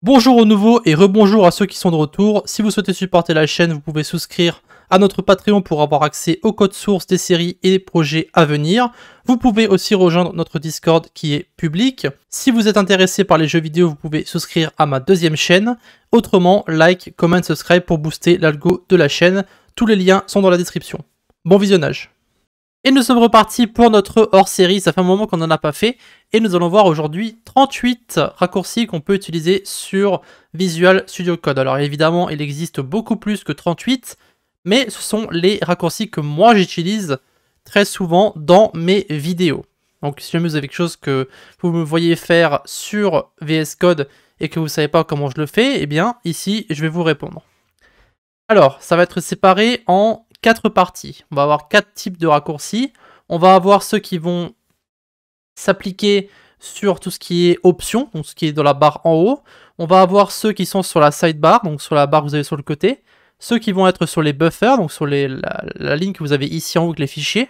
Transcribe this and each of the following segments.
Bonjour aux nouveaux et rebonjour à ceux qui sont de retour. Si vous souhaitez supporter la chaîne, vous pouvez souscrire à notre Patreon pour avoir accès aux codes sources des séries et projets à venir. Vous pouvez aussi rejoindre notre Discord qui est public. Si vous êtes intéressé par les jeux vidéo, vous pouvez souscrire à ma deuxième chaîne. Autrement, like, comment, subscribe pour booster l'algo de la chaîne. Tous les liens sont dans la description. Bon visionnage et nous sommes repartis pour notre hors-série, ça fait un moment qu'on n'en a pas fait, et nous allons voir aujourd'hui 38 raccourcis qu'on peut utiliser sur Visual Studio Code. Alors évidemment, il existe beaucoup plus que 38, mais ce sont les raccourcis que moi j'utilise très souvent dans mes vidéos. Donc si jamais vous avez quelque chose que vous me voyez faire sur VS Code et que vous ne savez pas comment je le fais, eh bien ici je vais vous répondre. Alors, ça va être séparé en quatre parties. On va avoir quatre types de raccourcis. On va avoir ceux qui vont s'appliquer sur tout ce qui est options, donc ce qui est dans la barre en haut. On va avoir ceux qui sont sur la sidebar, donc sur la barre que vous avez sur le côté. Ceux qui vont être sur les buffers, donc sur la, la, ligne que vous avez ici en haut avec les fichiers.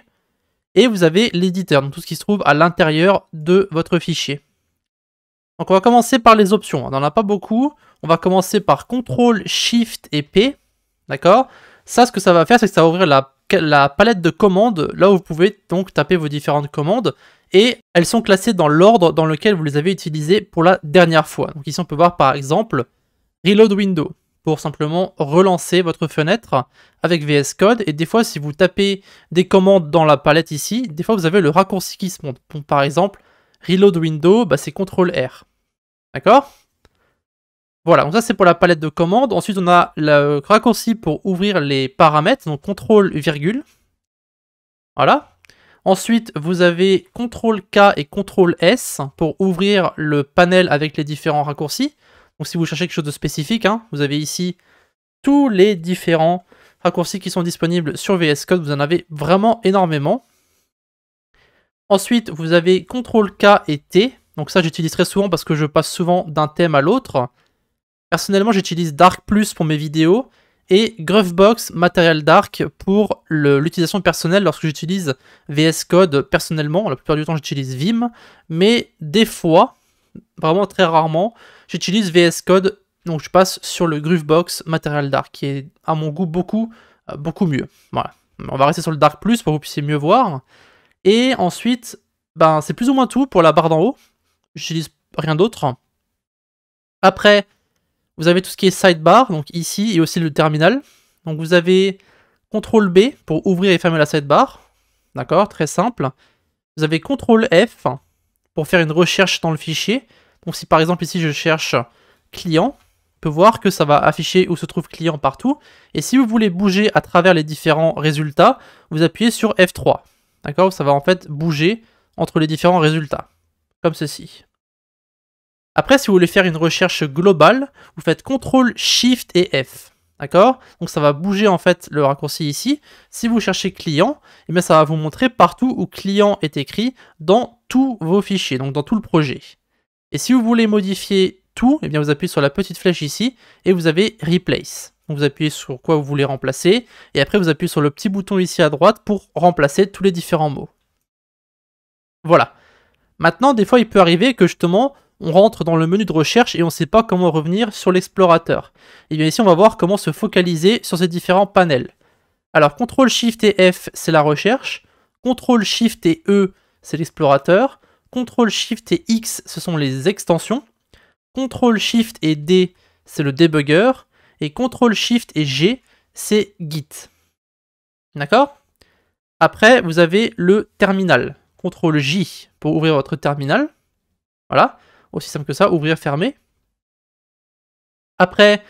Et vous avez l'éditeur, donc tout ce qui se trouve à l'intérieur de votre fichier. Donc on va commencer par les options, on n'en a pas beaucoup. On va commencer par CTRL, SHIFT et P. D'accord ça, ce que ça va faire, c'est que ça va ouvrir la, palette de commandes, là où vous pouvez donc taper vos différentes commandes, et elles sont classées dans l'ordre dans lequel vous les avez utilisées pour la dernière fois. Donc ici, on peut voir par exemple Reload Window, pour simplement relancer votre fenêtre avec VS Code. Et des fois, si vous tapez des commandes dans la palette ici, des fois, vous avez le raccourci qui se monte. par exemple, Reload Window, bah, c'est CTRL-R. D'accord voilà, donc ça c'est pour la palette de commandes. Ensuite, on a le raccourci pour ouvrir les paramètres, donc CTRL virgule. Voilà. Ensuite, vous avez CTRL K et CTRL S pour ouvrir le panel avec les différents raccourcis. Donc si vous cherchez quelque chose de spécifique, hein, vous avez ici tous les différents raccourcis qui sont disponibles sur VS Code. Vous en avez vraiment énormément. Ensuite, vous avez CTRL K et T. Donc ça, j'utilise très souvent parce que je passe souvent d'un thème à l'autre. Personnellement, j'utilise Dark Plus pour mes vidéos et Gruffbox Material Dark pour l'utilisation personnelle lorsque j'utilise VS Code personnellement. La plupart du temps, j'utilise Vim, mais des fois, vraiment très rarement, j'utilise VS Code. Donc, je passe sur le Gruffbox Material Dark qui est à mon goût beaucoup, euh, beaucoup mieux. Voilà. On va rester sur le Dark Plus pour que vous puissiez mieux voir. Et ensuite, ben, c'est plus ou moins tout pour la barre d'en haut. J'utilise rien d'autre. Après, vous avez tout ce qui est sidebar, donc ici, et aussi le terminal. Donc vous avez CTRL B pour ouvrir et fermer la sidebar. D'accord Très simple. Vous avez CTRL F pour faire une recherche dans le fichier. Donc si par exemple ici je cherche client, on peut voir que ça va afficher où se trouve client partout. Et si vous voulez bouger à travers les différents résultats, vous appuyez sur F3. D'accord Ça va en fait bouger entre les différents résultats, comme ceci. Après, si vous voulez faire une recherche globale, vous faites CTRL, SHIFT et F. D'accord Donc ça va bouger en fait le raccourci ici. Si vous cherchez client, et eh bien, ça va vous montrer partout où client est écrit dans tous vos fichiers, donc dans tout le projet. Et si vous voulez modifier tout, eh bien, vous appuyez sur la petite flèche ici et vous avez Replace. vous appuyez sur quoi vous voulez remplacer et après vous appuyez sur le petit bouton ici à droite pour remplacer tous les différents mots. Voilà. Maintenant, des fois, il peut arriver que justement, on rentre dans le menu de recherche et on ne sait pas comment revenir sur l'explorateur. Et bien ici, on va voir comment se focaliser sur ces différents panels. Alors, CTRL SHIFT et F, c'est la recherche. CTRL SHIFT et E, c'est l'explorateur. CTRL SHIFT et X, ce sont les extensions. CTRL SHIFT et D, c'est le debugger. Et CTRL SHIFT et G, c'est Git. D'accord Après, vous avez le terminal. CTRL J pour ouvrir votre terminal. Voilà. Aussi simple que ça, ouvrir, fermer. Après,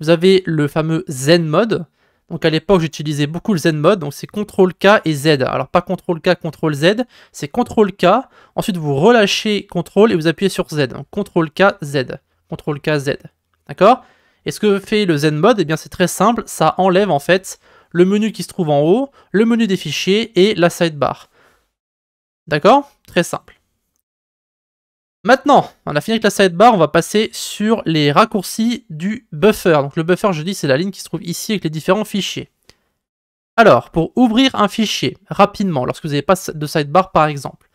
vous avez le fameux Zen Mode. Donc à l'époque, j'utilisais beaucoup le Zen Mode, donc c'est CTRL K et Z. Alors pas CTRL K, CTRL Z, c'est CTRL K. Ensuite, vous relâchez CTRL et vous appuyez sur Z. Donc CTRL K, Z. CTRL K, Z. D'accord Et ce que fait le Zen Mode, eh bien c'est très simple, ça enlève en fait le menu qui se trouve en haut, le menu des fichiers et la sidebar. D'accord Très simple. Maintenant, on a fini avec la sidebar, on va passer sur les raccourcis du buffer. Donc le buffer, je dis, c'est la ligne qui se trouve ici avec les différents fichiers. Alors, pour ouvrir un fichier rapidement, lorsque vous n'avez pas de sidebar par exemple,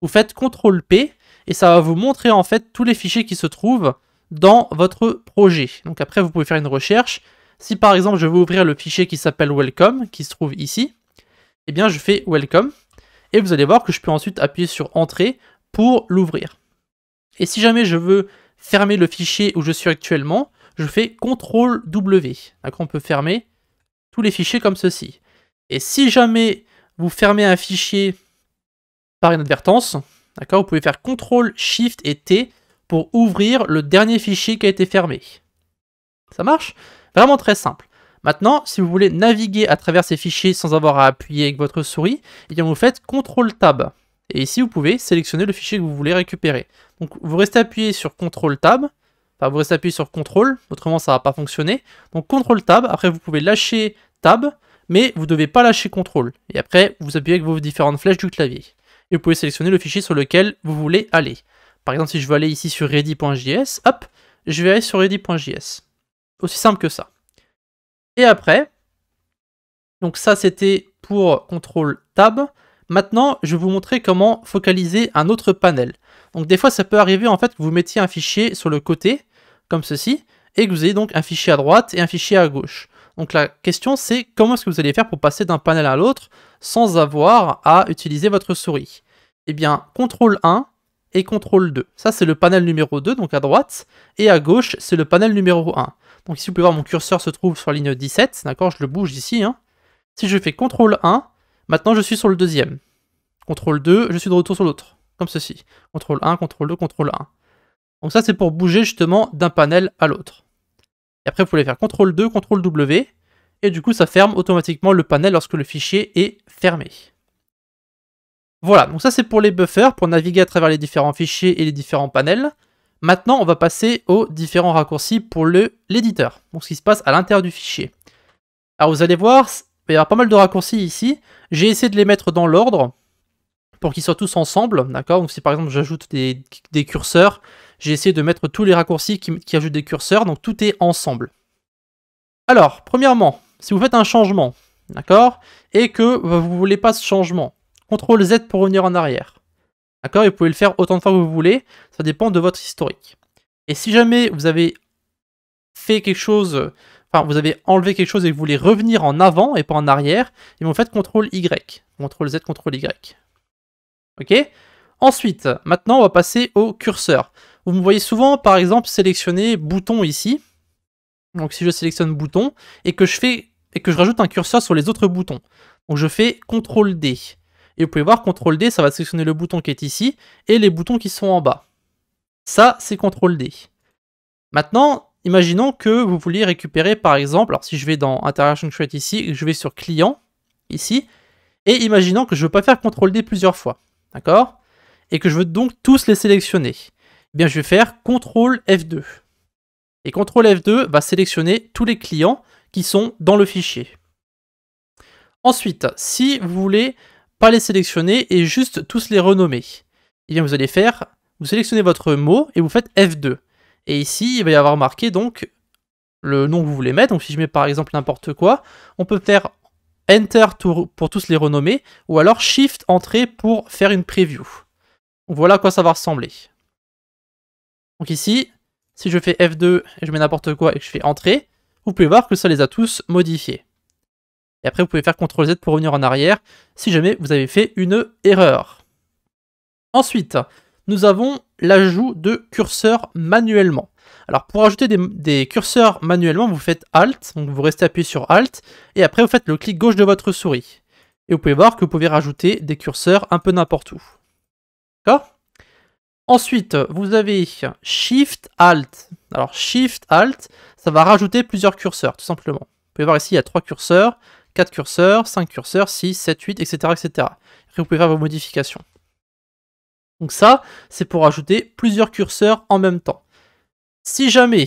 vous faites CTRL P et ça va vous montrer en fait tous les fichiers qui se trouvent dans votre projet. Donc après, vous pouvez faire une recherche. Si par exemple, je veux ouvrir le fichier qui s'appelle Welcome, qui se trouve ici, eh bien je fais Welcome et vous allez voir que je peux ensuite appuyer sur Entrée pour l'ouvrir. Et si jamais je veux fermer le fichier où je suis actuellement, je fais CTRL W. on peut fermer tous les fichiers comme ceci. Et si jamais vous fermez un fichier par inadvertance, d'accord, vous pouvez faire CTRL SHIFT et T pour ouvrir le dernier fichier qui a été fermé. Ça marche Vraiment très simple. Maintenant, si vous voulez naviguer à travers ces fichiers sans avoir à appuyer avec votre souris, eh bien vous faites CTRL TAB. Et ici, vous pouvez sélectionner le fichier que vous voulez récupérer. Donc, vous restez appuyé sur CTRL Tab. Enfin, vous restez appuyé sur CTRL, autrement ça va pas fonctionner. Donc, CTRL Tab. Après, vous pouvez lâcher Tab, mais vous ne devez pas lâcher CTRL. Et après, vous appuyez avec vos différentes flèches du clavier. Et vous pouvez sélectionner le fichier sur lequel vous voulez aller. Par exemple, si je veux aller ici sur ready.js, hop, je vais aller sur ready.js. Aussi simple que ça. Et après, donc ça c'était pour CTRL Tab. Maintenant, je vais vous montrer comment focaliser un autre panel. Donc des fois, ça peut arriver en fait que vous mettiez un fichier sur le côté, comme ceci, et que vous ayez donc un fichier à droite et un fichier à gauche. Donc la question c'est comment est-ce que vous allez faire pour passer d'un panel à l'autre sans avoir à utiliser votre souris Eh bien, CTRL 1 et CTRL 2. Ça c'est le panel numéro 2, donc à droite, et à gauche c'est le panel numéro 1. Donc ici vous pouvez voir mon curseur se trouve sur la ligne 17, d'accord, je le bouge ici. Hein. Si je fais CTRL 1, Maintenant, je suis sur le deuxième. Contrôle 2, je suis de retour sur l'autre. Comme ceci. Contrôle 1, contrôle 2, contrôle 1. Donc ça, c'est pour bouger justement d'un panel à l'autre. Et après, vous pouvez faire contrôle 2, contrôle W. Et du coup, ça ferme automatiquement le panel lorsque le fichier est fermé. Voilà, donc ça c'est pour les buffers, pour naviguer à travers les différents fichiers et les différents panels. Maintenant, on va passer aux différents raccourcis pour l'éditeur, donc ce qui se passe à l'intérieur du fichier. Alors vous allez voir, il y avoir pas mal de raccourcis ici. J'ai essayé de les mettre dans l'ordre pour qu'ils soient tous ensemble, d'accord Donc si par exemple j'ajoute des, curseurs, j'ai essayé de mettre tous les raccourcis qui, ajoutent des curseurs, donc tout est ensemble. Alors, premièrement, si vous faites un changement, d'accord Et que vous voulez pas ce changement, CTRL Z pour revenir en arrière, d'accord vous pouvez le faire autant de fois que vous voulez, ça dépend de votre historique. Et si jamais vous avez fait quelque chose vous avez enlevé quelque chose et vous voulez revenir en avant et pas en arrière, et vous faites CTRL Y, CTRL Z, CTRL Y. Ok Ensuite, maintenant, on va passer au curseur. Vous me voyez souvent, par exemple, sélectionner bouton ici. Donc, si je sélectionne bouton et que je fais et que je rajoute un curseur sur les autres boutons. Donc, je fais CTRL D. Et vous pouvez voir, CTRL D, ça va sélectionner le bouton qui est ici et les boutons qui sont en bas. Ça, c'est CTRL D. Maintenant, Imaginons que vous vouliez récupérer par exemple, alors si je vais dans Interaction Trade ici, je vais sur client ici, et imaginons que je veux pas faire CTRL D plusieurs fois, d'accord Et que je veux donc tous les sélectionner. Eh bien je vais faire CTRL F2. Et CTRL F2 va sélectionner tous les clients qui sont dans le fichier. Ensuite, si vous voulez pas les sélectionner et juste tous les renommer, eh bien vous allez faire, vous sélectionnez votre mot et vous faites F2. Et ici, il va y avoir marqué donc le nom que vous voulez mettre. Donc si je mets par exemple n'importe quoi, on peut faire Enter pour tous les renommer, ou alors Shift Entrée pour faire une preview. voilà à quoi ça va ressembler. Donc ici, si je fais F2 et je mets n'importe quoi et que je fais Entrée, vous pouvez voir que ça les a tous modifiés. Et après, vous pouvez faire CTRL Z pour revenir en arrière si jamais vous avez fait une erreur. Ensuite, nous avons l'ajout de curseurs manuellement. Alors pour ajouter des, curseurs manuellement, vous faites Alt, donc vous restez appuyé sur Alt, et après vous faites le clic gauche de votre souris. Et vous pouvez voir que vous pouvez rajouter des curseurs un peu n'importe où. D'accord Ensuite, vous avez Shift Alt. Alors Shift Alt, ça va rajouter plusieurs curseurs, tout simplement. Vous pouvez voir ici, il y a 3 curseurs, 4 curseurs, 5 curseurs, 6, 7, 8, etc. etc. Après, vous pouvez faire vos modifications. Donc ça, c'est pour ajouter plusieurs curseurs en même temps. Si jamais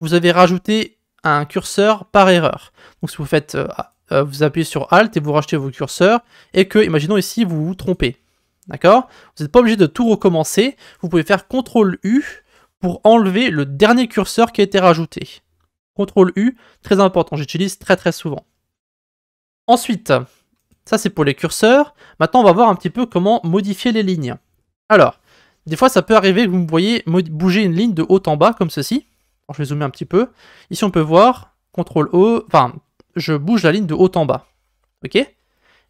vous avez rajouté un curseur par erreur, donc si vous faites, euh, ah, euh, vous appuyez sur Alt et vous rachetez vos curseurs, et que, imaginons ici, vous vous trompez, d'accord Vous n'êtes pas obligé de tout recommencer, vous pouvez faire CTRL U pour enlever le dernier curseur qui a été rajouté. CTRL U, très important, j'utilise très très souvent. Ensuite, ça c'est pour les curseurs, maintenant on va voir un petit peu comment modifier les lignes. Alors, des fois, ça peut arriver que vous me voyez bouger une ligne de haut en bas, comme ceci. je vais zoomer un petit peu. Ici, on peut voir, CTRL O, enfin, je bouge la ligne de haut en bas. OK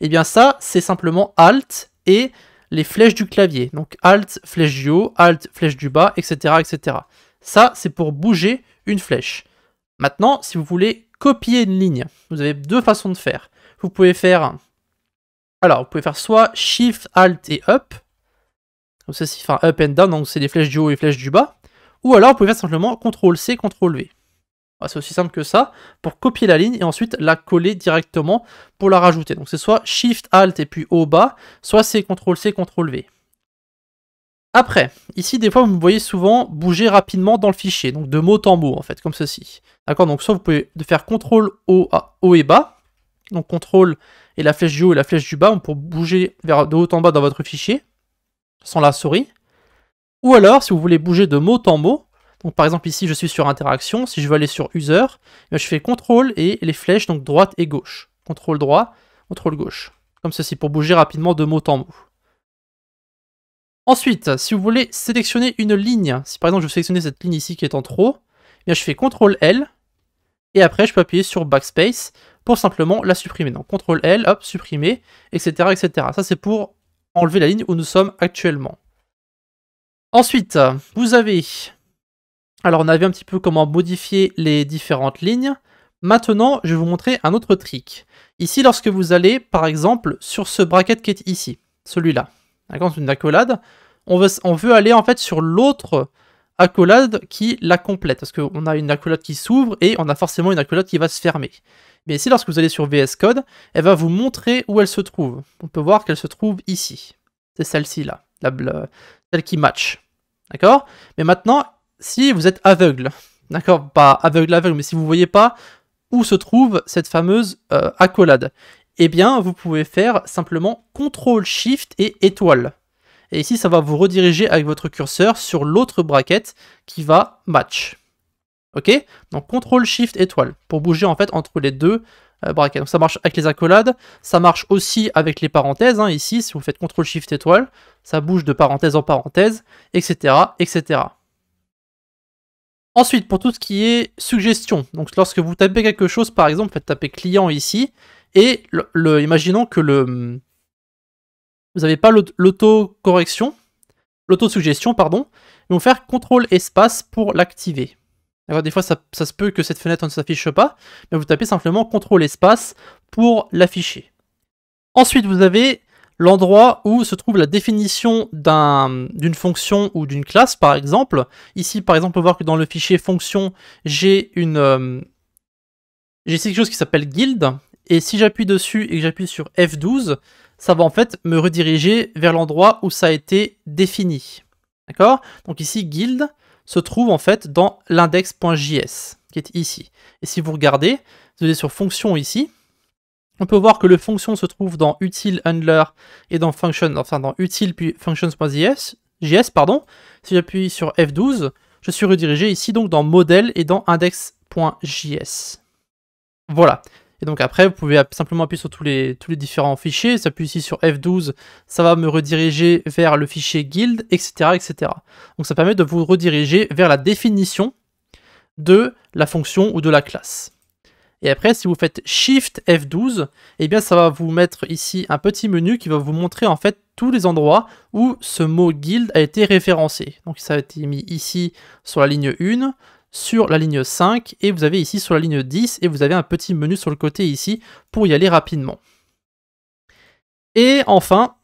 Eh bien, ça, c'est simplement ALT et les flèches du clavier. Donc, ALT, flèche du haut, ALT, flèche du bas, etc., etc. Ça, c'est pour bouger une flèche. Maintenant, si vous voulez copier une ligne, vous avez deux façons de faire. Vous pouvez faire... Alors, vous pouvez faire soit Shift, Alt et Up, comme ceci, enfin up and down, donc c'est des flèches du haut et flèches du bas. Ou alors vous pouvez faire simplement CTRL-C, CTRL-V. C'est aussi simple que ça pour copier la ligne et ensuite la coller directement pour la rajouter. Donc c'est soit Shift, Alt et puis haut bas, soit c'est CTRL-C, CTRL-V. Après, ici des fois vous me voyez souvent bouger rapidement dans le fichier, donc de mot en mot en fait, comme ceci. D'accord, donc soit vous pouvez faire CTRL haut, à haut et bas, donc CTRL et la flèche du haut et la flèche du bas pour bouger vers de haut en bas dans votre fichier sans la souris. Ou alors, si vous voulez bouger de mot en mot, donc par exemple ici je suis sur interaction, si je veux aller sur user, eh je fais CTRL et les flèches donc droite et gauche. CTRL droit, CTRL gauche. Comme ceci pour bouger rapidement de mot en mot. Ensuite, si vous voulez sélectionner une ligne, si par exemple je veux sélectionner cette ligne ici qui est en trop, eh je fais CTRL L et après je peux appuyer sur Backspace pour simplement la supprimer. Donc CTRL L, hop, supprimer, etc. etc. Ça c'est pour enlever la ligne où nous sommes actuellement. Ensuite, vous avez... Alors, on a un petit peu comment modifier les différentes lignes. Maintenant, je vais vous montrer un autre trick. Ici, lorsque vous allez, par exemple, sur ce bracket qui est ici, celui-là, d'accord, une accolade, on veut, on veut, aller en fait sur l'autre accolade qui la complète, parce qu'on a une accolade qui s'ouvre et on a forcément une accolade qui va se fermer. Mais ici, lorsque vous allez sur VS Code, elle va vous montrer où elle se trouve. On peut voir qu'elle se trouve ici. C'est celle-ci là, la, euh, celle qui match. D'accord Mais maintenant, si vous êtes aveugle, d'accord Pas aveugle, aveugle, mais si vous ne voyez pas où se trouve cette fameuse euh, accolade, eh bien, vous pouvez faire simplement CTRL SHIFT et étoile. Et ici, ça va vous rediriger avec votre curseur sur l'autre braquette qui va match. Ok Donc CTRL SHIFT étoile pour bouger en fait entre les deux euh, Donc ça marche avec les accolades, ça marche aussi avec les parenthèses. Hein, ici, si vous faites CTRL SHIFT étoile, ça bouge de parenthèse en parenthèse, etc. etc. Ensuite, pour tout ce qui est suggestion, donc lorsque vous tapez quelque chose, par exemple, faites taper client ici, et le, imaginons que le, hmm, vous n'avez pas l'auto-correction, l'auto-suggestion, pardon, ils faire CTRL espace pour l'activer. Alors, des fois, ça, se peut que cette fenêtre ne s'affiche pas, mais vous tapez simplement CTRL espace pour l'afficher. Ensuite, vous avez l'endroit où se trouve la définition d'une fonction ou d'une classe, par exemple. Ici, par exemple, on peut voir que dans le fichier fonction, j'ai une... Euh, j'ai quelque chose qui s'appelle guild, et si j'appuie dessus et que j'appuie sur F12, ça va en fait me rediriger vers l'endroit où ça a été défini. D'accord Donc ici, guild, se trouve en fait dans l'index.js, qui est ici. Et si vous regardez, vous allez sur fonction ici, on peut voir que le fonction se trouve dans util handler et dans function, enfin dans util puis functions.js, JS, pardon. Si j'appuie sur F12, je suis redirigé ici donc dans modèle et dans index.js. Voilà. Et donc après, vous pouvez simplement appuyer sur tous les, tous les différents fichiers. Ça appuie ici sur F12, ça va me rediriger vers le fichier guild, etc., etc. Donc ça permet de vous rediriger vers la définition de la fonction ou de la classe. Et après, si vous faites Shift F12, eh bien ça va vous mettre ici un petit menu qui va vous montrer en fait tous les endroits où ce mot guild a été référencé. Donc ça a été mis ici sur la ligne 1, sur la ligne 5 et vous avez ici sur la ligne 10 et vous avez un petit menu sur le côté ici pour y aller rapidement. Et enfin,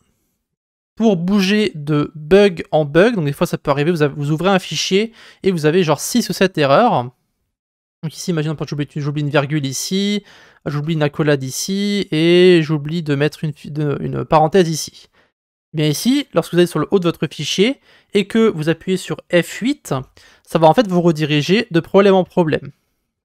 pour bouger de bug en bug, donc des fois ça peut arriver, vous, ouvrez un fichier et vous avez genre 6 ou 7 erreurs. Donc ici, imaginons que j'oublie une virgule ici, j'oublie une accolade ici, et j'oublie de mettre une parenthèse ici. Bien ici, lorsque vous allez sur le haut de votre fichier et que vous appuyez sur F8, ça va en fait vous rediriger de problème en problème.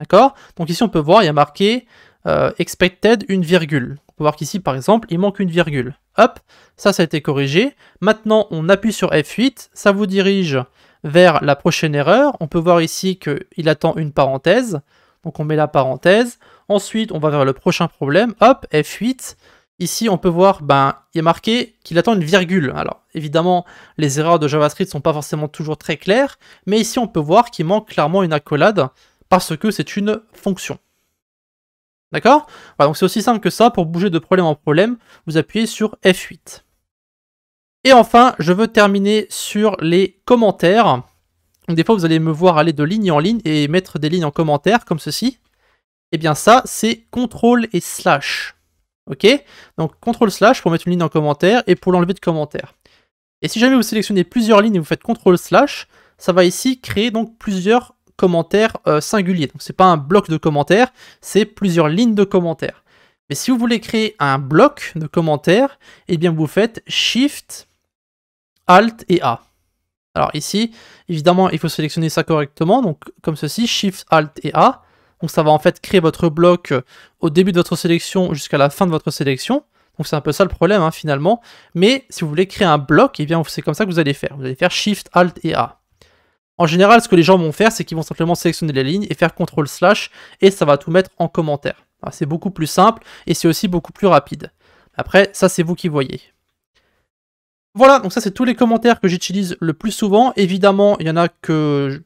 D'accord Donc ici on peut voir, il y a marqué euh, expected une virgule. On peut voir qu'ici par exemple, il manque une virgule. Hop, ça ça a été corrigé. Maintenant on appuie sur F8, ça vous dirige vers la prochaine erreur. On peut voir ici qu'il attend une parenthèse. Donc on met la parenthèse. Ensuite on va vers le prochain problème. Hop, F8, Ici, on peut voir, ben, il est marqué qu'il attend une virgule. Alors, évidemment, les erreurs de JavaScript ne sont pas forcément toujours très claires, mais ici, on peut voir qu'il manque clairement une accolade parce que c'est une fonction. D'accord Donc, c'est aussi simple que ça. Pour bouger de problème en problème, vous appuyez sur F8. Et enfin, je veux terminer sur les commentaires. Des fois, vous allez me voir aller de ligne en ligne et mettre des lignes en commentaire, comme ceci. Et eh bien, ça, c'est CTRL et slash. Ok Donc CTRL slash pour mettre une ligne en commentaire et pour l'enlever de commentaire. Et si jamais vous sélectionnez plusieurs lignes et vous faites CTRL slash, ça va ici créer donc plusieurs commentaires euh, singuliers. Donc c'est pas un bloc de commentaires, c'est plusieurs lignes de commentaires. Mais si vous voulez créer un bloc de commentaires, eh bien vous faites Shift, Alt et A. Alors ici, évidemment, il faut sélectionner ça correctement, donc comme ceci, Shift, Alt et A. Donc ça va en fait créer votre bloc euh, au début de votre sélection jusqu'à la fin de votre sélection. Donc c'est un peu ça le problème hein, finalement. Mais si vous voulez créer un bloc, et eh bien c'est comme ça que vous allez faire. Vous allez faire Shift, Alt et A. En général, ce que les gens vont faire, c'est qu'ils vont simplement sélectionner les lignes et faire CTRL slash et ça va tout mettre en commentaire. Ah, c'est beaucoup plus simple et c'est aussi beaucoup plus rapide. Après, ça c'est vous qui voyez. Voilà, donc ça c'est tous les commentaires que j'utilise le plus souvent. Évidemment, il y en a que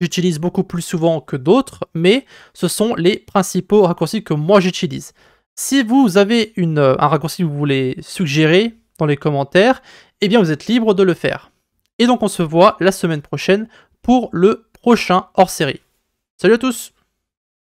j'utilise beaucoup plus souvent que d'autres, mais ce sont les principaux raccourcis que moi j'utilise. Si vous avez une, euh, un raccourci que vous voulez suggérer dans les commentaires, eh bien vous êtes libre de le faire. Et donc on se voit la semaine prochaine pour le prochain hors-série. Salut à tous